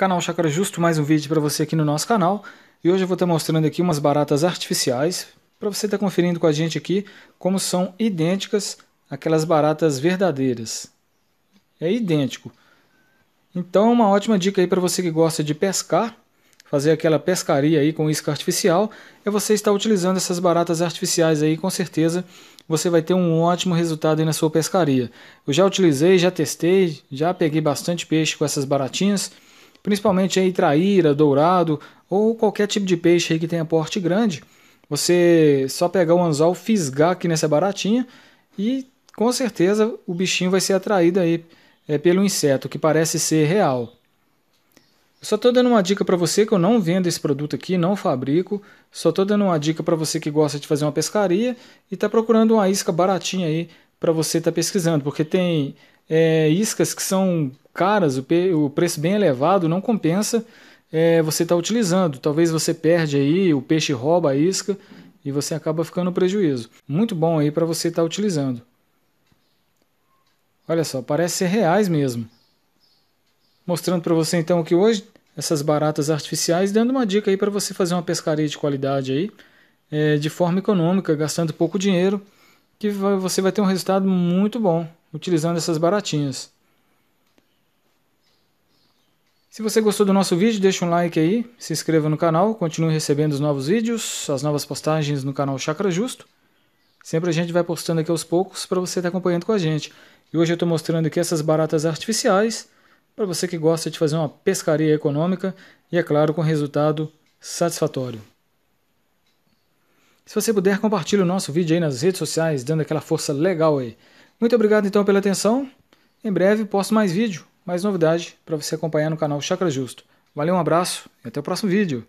Canal Chácara Justo, mais um vídeo para você aqui no nosso canal. E hoje eu vou estar mostrando aqui umas baratas artificiais para você estar conferindo com a gente aqui como são idênticas aquelas baratas verdadeiras. É idêntico. Então uma ótima dica aí para você que gosta de pescar, fazer aquela pescaria aí com isca artificial, é você estar utilizando essas baratas artificiais aí, com certeza você vai ter um ótimo resultado na sua pescaria. Eu já utilizei, já testei, já peguei bastante peixe com essas baratinhas principalmente aí traíra, dourado ou qualquer tipo de peixe aí que tenha porte grande. Você só pegar o anzol, fisgar aqui nessa baratinha e com certeza o bichinho vai ser atraído aí é, pelo inseto, que parece ser real. Eu só estou dando uma dica para você que eu não vendo esse produto aqui, não fabrico. Só estou dando uma dica para você que gosta de fazer uma pescaria e está procurando uma isca baratinha aí para você estar tá pesquisando, porque tem é, iscas que são caras, o, o preço bem elevado não compensa é, você estar tá utilizando. Talvez você perde aí, o peixe rouba a isca e você acaba ficando no prejuízo. Muito bom aí para você estar tá utilizando. Olha só, parece ser reais mesmo. Mostrando para você então que hoje essas baratas artificiais, dando uma dica aí para você fazer uma pescaria de qualidade aí, é, de forma econômica, gastando pouco dinheiro, que vai, você vai ter um resultado muito bom utilizando essas baratinhas. Se você gostou do nosso vídeo, deixa um like aí, se inscreva no canal, continue recebendo os novos vídeos, as novas postagens no canal Chakra Justo. Sempre a gente vai postando aqui aos poucos para você estar tá acompanhando com a gente. E hoje eu estou mostrando aqui essas baratas artificiais para você que gosta de fazer uma pescaria econômica e, é claro, com resultado satisfatório. Se você puder, compartilhe o nosso vídeo aí nas redes sociais, dando aquela força legal aí. Muito obrigado então pela atenção. Em breve posto mais vídeo mais novidade para você acompanhar no canal Chakra Justo. Valeu, um abraço e até o próximo vídeo.